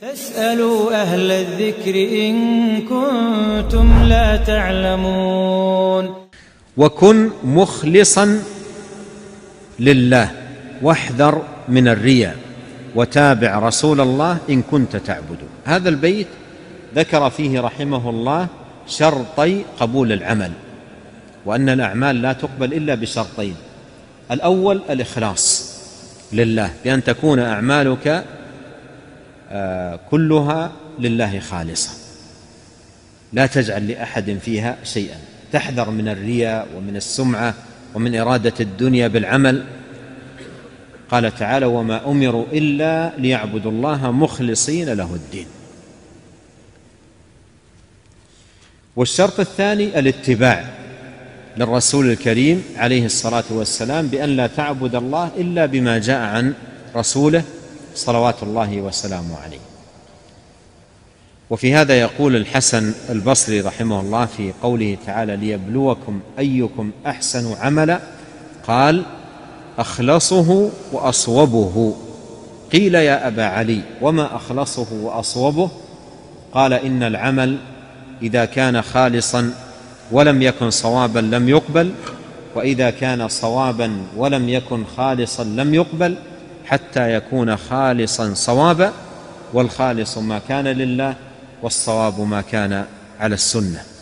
فاسألوا أهل الذكر إن كنتم لا تعلمون وكن مخلصا لله واحذر من الرياء وتابع رسول الله إن كنت تعبده هذا البيت ذكر فيه رحمه الله شرطي قبول العمل وأن الأعمال لا تقبل إلا بشرطين الأول الإخلاص لله بأن تكون أعمالك آه، كلها لله خالصه لا تجعل لاحد فيها شيئا تحذر من الرياء ومن السمعه ومن اراده الدنيا بالعمل قال تعالى وما امروا الا ليعبدوا الله مخلصين له الدين والشرط الثاني الاتباع للرسول الكريم عليه الصلاه والسلام بان لا تعبد الله الا بما جاء عن رسوله صلوات الله وسلامه عليه وفي هذا يقول الحسن البصري رحمه الله في قوله تعالى ليبلوكم ايكم احسن عملا قال اخلصه واصوبه قيل يا ابا علي وما اخلصه واصوبه قال ان العمل اذا كان خالصا ولم يكن صوابا لم يقبل واذا كان صوابا ولم يكن خالصا لم يقبل حتى يكون خالصا صوابا والخالص ما كان لله والصواب ما كان على السنه